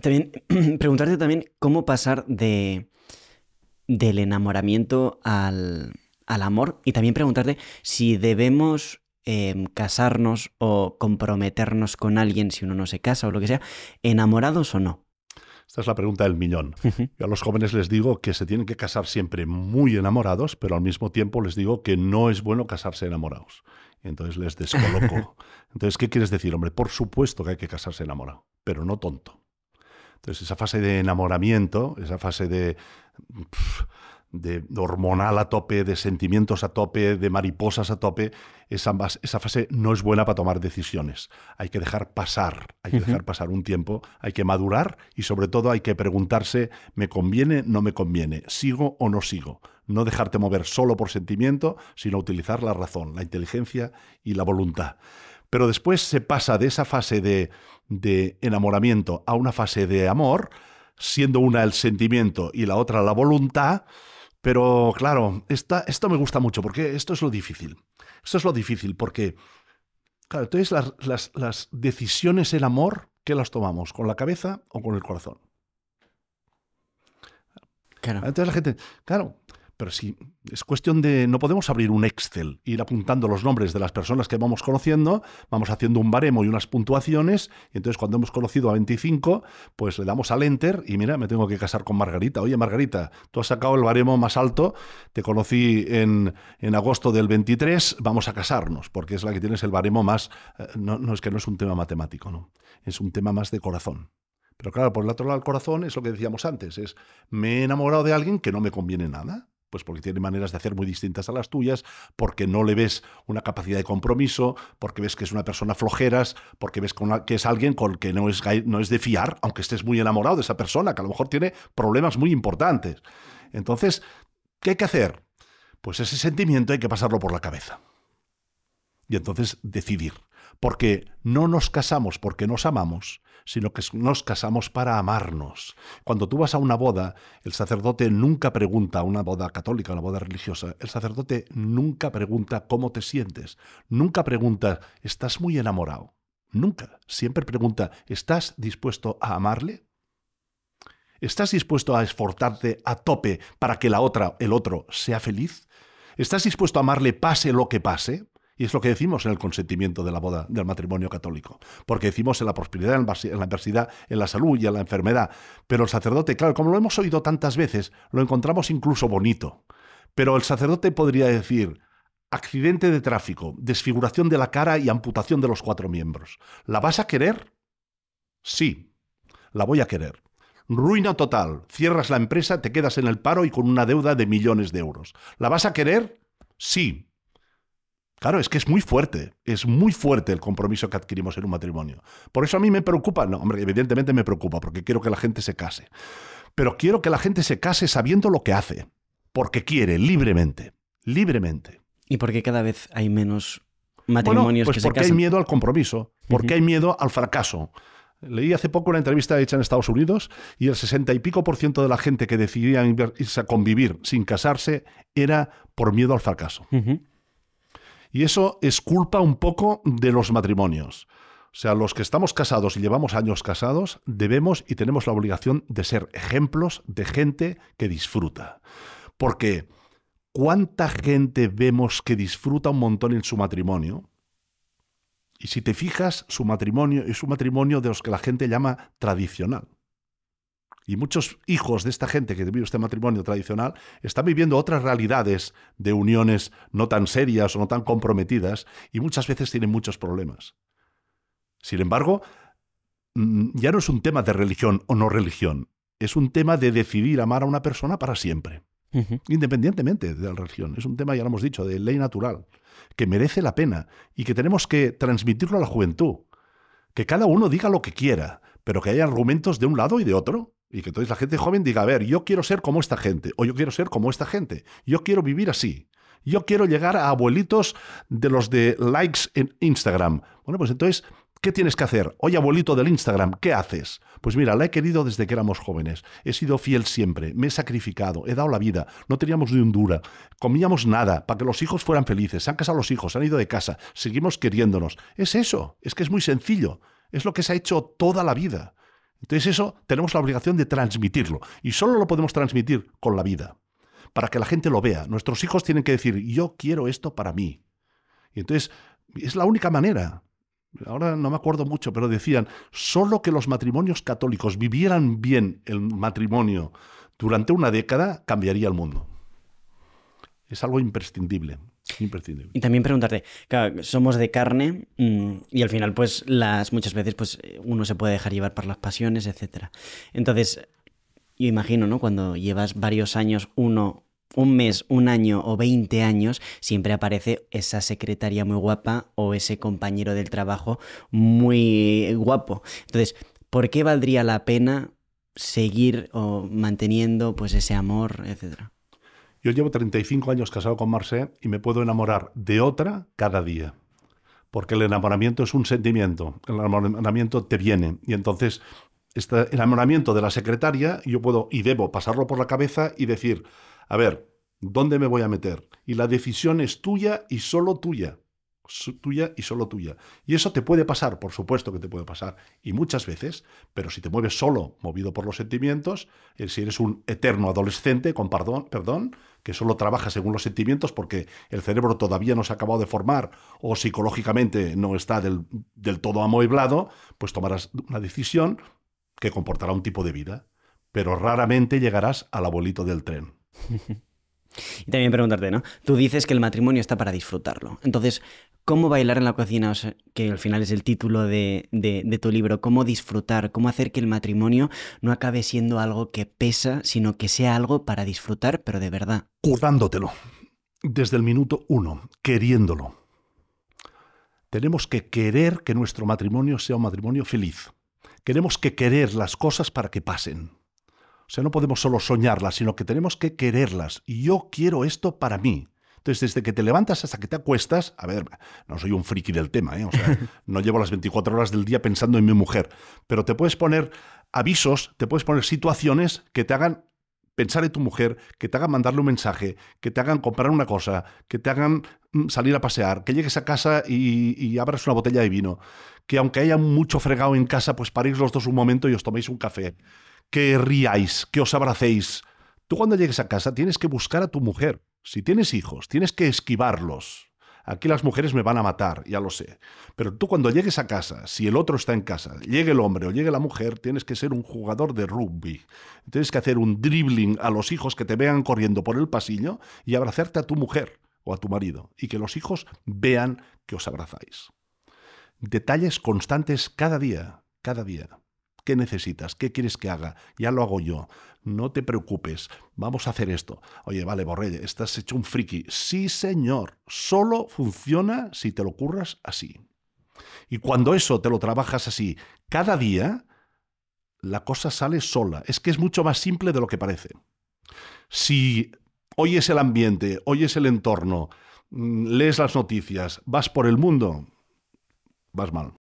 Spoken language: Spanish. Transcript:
También preguntarte también cómo pasar de del enamoramiento al, amor y también preguntarte si debemos em, casarnos o comprometernos con alguien si uno no se casa o lo que sea, enamorados o no. Esta es la pregunta del millón. Yo a los jóvenes les digo que se tienen que casar siempre muy enamorados, pero al mismo tiempo les digo que no es bueno casarse enamorados. entonces les descoloco. Entonces, ¿qué quieres decir, hombre? Por supuesto que hay que casarse enamorado, pero no tonto. Entonces, esa fase de enamoramiento, esa fase de, de hormonal a tope, de sentimientos a tope, de mariposas a tope, esa, fase no es buena para tomar decisiones. Hay que dejar pasar, hay que dejar pasar un tiempo, hay que madurar y sobre todo hay que preguntarse, ¿me conviene, no me conviene? ¿Sigo o no sigo? No dejarte mover solo por sentimiento, sino utilizar la razón, la inteligencia y la voluntad. Pero después se pasa de esa fase de de enamoramiento a una fase de amor, siendo una el sentimiento y la otra la voluntad, pero claro, esto me gusta mucho porque esto es lo difícil. Esto es lo difícil porque, claro, entonces las, las, decisiones en amor, ¿qué las tomamos? ¿Con la cabeza o con el corazón? Claro. Entonces la gente, claro, pero si es cuestión de. No podemos abrir un Excel, ir apuntando los nombres de las personas que vamos conociendo, vamos haciendo un baremo y unas puntuaciones, y entonces cuando hemos conocido a 25, pues le damos al Enter y mira, me tengo que casar con Margarita. Oye, Margarita, tú has sacado el baremo más alto, te conocí en, agosto del 23, vamos a casarnos, porque es la que tienes el baremo más. Eh, no, es que no es un tema matemático, ¿no? Es un tema más de corazón. Pero claro, por el otro lado del corazón es lo que decíamos antes, es me he enamorado de alguien que no me conviene nada. Pues porque tiene maneras de hacer muy distintas a las tuyas, porque no le ves una capacidad de compromiso, porque ves que es una persona flojeras, porque ves que es alguien con el que no es, no es de fiar, aunque estés muy enamorado de esa persona, que a lo mejor tiene problemas muy importantes. Entonces, ¿qué hay que hacer? Pues ese sentimiento hay que pasarlo por la cabeza y entonces decidir. Porque no nos casamos porque nos amamos, sino que nos casamos para amarnos. Cuando tú vas a una boda, el sacerdote nunca pregunta, una boda católica, una boda religiosa, el sacerdote nunca pregunta cómo te sientes, nunca pregunta, ¿estás muy enamorado? Nunca. Siempre pregunta, ¿estás dispuesto a amarle? ¿Estás dispuesto a esforzarte a tope para que la otra, el otro, sea feliz? ¿Estás dispuesto a amarle pase lo que pase? Y es lo que decimos en el consentimiento de la boda, del matrimonio católico. Porque decimos en la prosperidad, en la adversidad, en la salud y en la enfermedad. Pero el sacerdote, claro, como lo hemos oído tantas veces, lo encontramos incluso bonito. Pero el sacerdote podría decir, accidente de tráfico, desfiguración de la cara y amputación de los cuatro miembros. ¿La vas a querer? Sí, la voy a querer. Ruina total. Cierras la empresa, te quedas en el paro y con una deuda de millones de euros. ¿La vas a querer? Sí, Claro, es que es muy fuerte, es muy fuerte el compromiso que adquirimos en un matrimonio. Por eso a mí me preocupa, no, hombre, evidentemente me preocupa, porque quiero que la gente se case. Pero quiero que la gente se case sabiendo lo que hace, porque quiere, libremente, libremente. ¿Y por qué cada vez hay menos matrimonios pues que se casan? Porque hay miedo al compromiso, porque hay miedo al fracaso. Leí hace poco una entrevista hecha en Estados Unidos y el sesenta y pico por ciento de la gente que decidía irse a convivir sin casarse era por miedo al fracaso. Y eso es culpa un poco de los matrimonios. O sea, los que estamos casados y llevamos años casados, debemos y tenemos la obligación de ser ejemplos de gente que disfruta. Porque ¿cuánta gente vemos que disfruta un montón en su matrimonio? Y si te fijas, su matrimonio es un matrimonio de los que la gente llama tradicional y muchos hijos de esta gente que vive este matrimonio tradicional están viviendo otras realidades de uniones no tan serias o no tan comprometidas y muchas veces tienen muchos problemas. Sin embargo, mm, ya no es un tema de religión o no religión, es un tema de decidir amar a una persona para siempre, independientemente de la religión. Es un tema, ya lo hemos dicho, de ley natural, que merece la pena y que tenemos que transmitirlo a la juventud. Que cada uno diga lo que quiera, pero que haya argumentos de un lado y de otro y que entonces la gente joven diga, a ver, yo quiero ser como esta gente, o yo quiero ser como esta gente, yo quiero vivir así, yo quiero llegar a abuelitos de los de likes en Instagram. Bueno, pues entonces, ¿qué tienes que hacer? Oye, abuelito del Instagram, ¿qué haces? Pues mira, la he querido desde que éramos jóvenes, he sido fiel siempre, me he sacrificado, he dado la vida, no teníamos ni un dura, comíamos nada para que los hijos fueran felices, se han casado los hijos, han ido de casa, seguimos queriéndonos. Es eso, es que es muy sencillo, es lo que se ha hecho toda la vida. Entonces eso tenemos la obligación de transmitirlo y solo lo podemos transmitir con la vida, para que la gente lo vea. Nuestros hijos tienen que decir, yo quiero esto para mí. Y entonces es la única manera. Ahora no me acuerdo mucho, pero decían, solo que los matrimonios católicos vivieran bien el matrimonio durante una década cambiaría el mundo. Es algo imprescindible imprescindible. Y también preguntarte, somos de carne mm, y al final, pues, las muchas veces, pues, uno se puede dejar llevar por las pasiones, etcétera. Entonces, yo imagino, ¿no? Cuando llevas varios años, uno, un mes, un año o 20 años, siempre aparece esa secretaria muy guapa o ese compañero del trabajo muy guapo. Entonces, ¿por qué valdría la pena seguir o manteniendo pues ese amor, etcétera? Yo llevo 35 años casado con Marcé y me puedo enamorar de otra cada día. Porque el enamoramiento es un sentimiento. El enamoramiento te viene. Y entonces, este enamoramiento de la secretaria, yo puedo y debo pasarlo por la cabeza y decir, a ver, ¿dónde me voy a meter? Y la decisión es tuya y solo tuya tuya y solo tuya. Y eso te puede pasar, por supuesto que te puede pasar, y muchas veces, pero si te mueves solo, movido por los sentimientos, eh, si eres un eterno adolescente, con perdón, perdón, que solo trabaja según los sentimientos porque el cerebro todavía no se ha acabado de formar o psicológicamente no está del, del todo amueblado, pues tomarás una decisión que comportará un tipo de vida, pero raramente llegarás al abuelito del tren. Y también preguntarte, ¿no? Tú dices que el matrimonio está para disfrutarlo. Entonces, ¿cómo bailar en la cocina? que al final es el título de, tu libro. ¿Cómo disfrutar? ¿Cómo hacer que el matrimonio no acabe siendo algo que pesa, sino que sea algo para disfrutar, pero de verdad? Curándotelo. Desde el minuto uno, queriéndolo. Tenemos que querer que nuestro matrimonio sea un matrimonio feliz. Queremos que querer las cosas para que pasen. O sea, no podemos solo soñarlas, sino que tenemos que quererlas. Y yo quiero esto para mí. Entonces, desde que te levantas hasta que te acuestas, a ver, no soy un friki del tema, ¿eh? o sea, no llevo las 24 horas del día pensando en mi mujer, pero te puedes poner avisos, te puedes poner situaciones que te hagan pensar en tu mujer, que te hagan mandarle un mensaje, que te hagan comprar una cosa, que te hagan mm, salir a pasear, que llegues a casa y, abras una botella de vino, que aunque haya mucho fregado en casa, pues paréis los dos un momento y os toméis un café, que riáis, que os abracéis. Tú cuando llegues a casa tienes que buscar a tu mujer. Si tienes hijos, tienes que esquivarlos. Aquí las mujeres me van a matar, ya lo sé. Pero tú cuando llegues a casa, si el otro está en casa, llegue el hombre o llegue la mujer, tienes que ser un jugador de rugby. Tienes que hacer un dribbling a los hijos que te vean corriendo por el pasillo y abrazarte a tu mujer o a tu marido y que los hijos vean que os abrazáis. Detalles constantes cada día, cada día. ¿Qué necesitas? ¿Qué quieres que haga? Ya lo hago yo. No te preocupes. Vamos a hacer esto. Oye, vale, Borrell, estás hecho un friki. Sí, señor. Solo funciona si te lo curras así. Y cuando eso te lo trabajas así cada día, la cosa sale sola. Es que es mucho más simple de lo que parece. Si oyes el ambiente, oyes el entorno, mm, lees las noticias, vas por el mundo, vas mal.